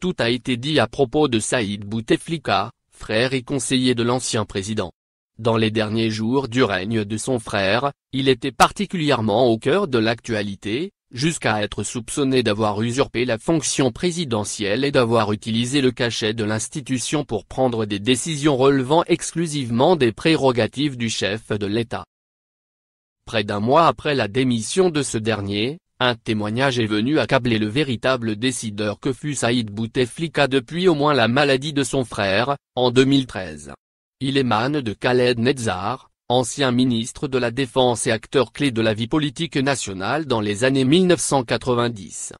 Tout a été dit à propos de Saïd Bouteflika, frère et conseiller de l'ancien président. Dans les derniers jours du règne de son frère, il était particulièrement au cœur de l'actualité, jusqu'à être soupçonné d'avoir usurpé la fonction présidentielle et d'avoir utilisé le cachet de l'institution pour prendre des décisions relevant exclusivement des prérogatives du chef de l'État. Près d'un mois après la démission de ce dernier, un témoignage est venu accabler le véritable décideur que fut Saïd Bouteflika depuis au moins la maladie de son frère, en 2013. Il émane de Khaled Netzar, ancien ministre de la Défense et acteur clé de la vie politique nationale dans les années 1990.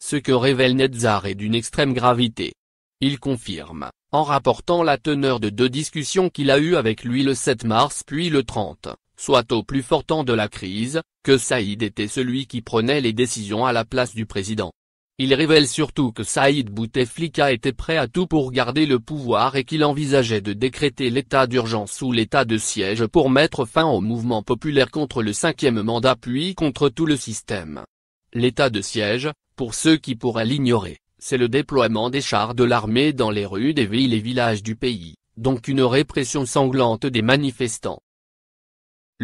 Ce que révèle Netzar est d'une extrême gravité. Il confirme, en rapportant la teneur de deux discussions qu'il a eues avec lui le 7 mars puis le 30 soit au plus fort temps de la crise, que Saïd était celui qui prenait les décisions à la place du président. Il révèle surtout que Saïd Bouteflika était prêt à tout pour garder le pouvoir et qu'il envisageait de décréter l'état d'urgence ou l'état de siège pour mettre fin au mouvement populaire contre le cinquième mandat puis contre tout le système. L'état de siège, pour ceux qui pourraient l'ignorer, c'est le déploiement des chars de l'armée dans les rues des villes et villages du pays, donc une répression sanglante des manifestants.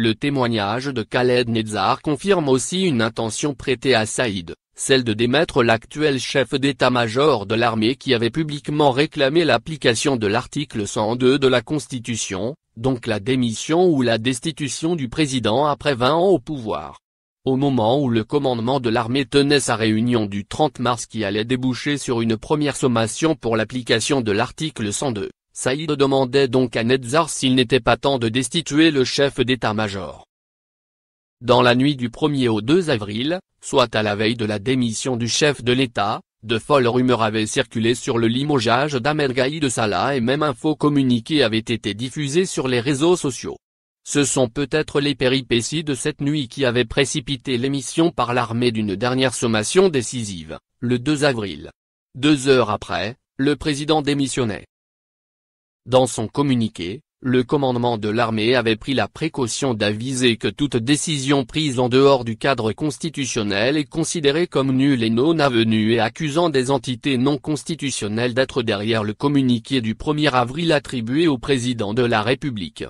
Le témoignage de Khaled Nezar confirme aussi une intention prêtée à Saïd, celle de démettre l'actuel chef d'état-major de l'armée qui avait publiquement réclamé l'application de l'article 102 de la Constitution, donc la démission ou la destitution du président après 20 ans au pouvoir. Au moment où le commandement de l'armée tenait sa réunion du 30 mars qui allait déboucher sur une première sommation pour l'application de l'article 102, Saïd demandait donc à Netzar s'il n'était pas temps de destituer le chef d'état-major. Dans la nuit du 1er au 2 avril, soit à la veille de la démission du chef de l'État, de folles rumeurs avaient circulé sur le limogeage d'Ahmed Gaïd Salah et même un faux communiqué avait été diffusé sur les réseaux sociaux. Ce sont peut-être les péripéties de cette nuit qui avaient précipité l'émission par l'armée d'une dernière sommation décisive, le 2 avril. Deux heures après, le président démissionnait. Dans son communiqué, le commandement de l'armée avait pris la précaution d'aviser que toute décision prise en dehors du cadre constitutionnel est considérée comme nulle et non avenue et accusant des entités non constitutionnelles d'être derrière le communiqué du 1er avril attribué au président de la République.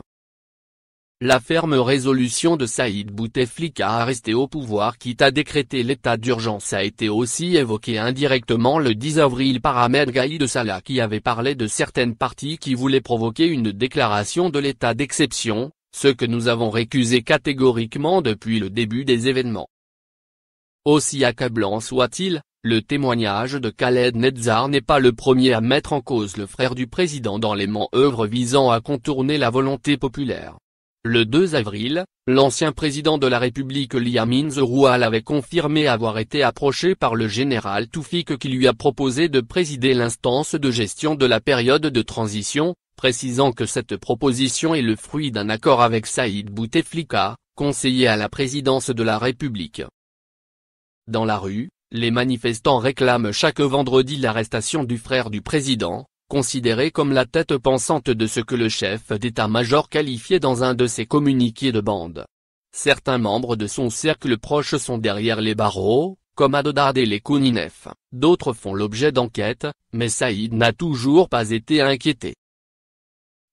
La ferme résolution de Saïd Bouteflika à rester au pouvoir quitte à décréter l'état d'urgence a été aussi évoquée indirectement le 10 avril par Ahmed Gaïd Salah qui avait parlé de certaines parties qui voulaient provoquer une déclaration de l'état d'exception, ce que nous avons récusé catégoriquement depuis le début des événements. Aussi accablant soit-il, le témoignage de Khaled Netzar n'est pas le premier à mettre en cause le frère du président dans les manœuvres visant à contourner la volonté populaire. Le 2 avril, l'ancien président de la République Liamine Zeroual avait confirmé avoir été approché par le général Toufik qui lui a proposé de présider l'instance de gestion de la période de transition, précisant que cette proposition est le fruit d'un accord avec Saïd Bouteflika, conseiller à la présidence de la République. Dans la rue, les manifestants réclament chaque vendredi l'arrestation du frère du président, considéré comme la tête pensante de ce que le chef d'état-major qualifiait dans un de ses communiqués de bande. Certains membres de son cercle proche sont derrière les barreaux, comme Adodard et les Kouninef. D'autres font l'objet d'enquêtes, mais Saïd n'a toujours pas été inquiété.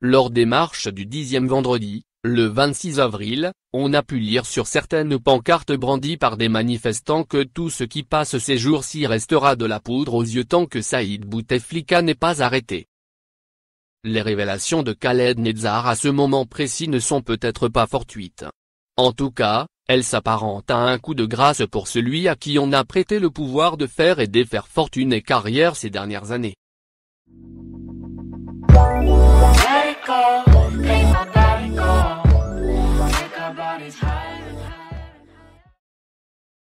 Lors des marches du 10e vendredi, le 26 avril, on a pu lire sur certaines pancartes brandies par des manifestants que tout ce qui passe ces jours-ci restera de la poudre aux yeux tant que Saïd Bouteflika n'est pas arrêté. Les révélations de Khaled Nezar à ce moment précis ne sont peut-être pas fortuites. En tout cas, elles s'apparentent à un coup de grâce pour celui à qui on a prêté le pouvoir de faire et défaire fortune et carrière ces dernières années.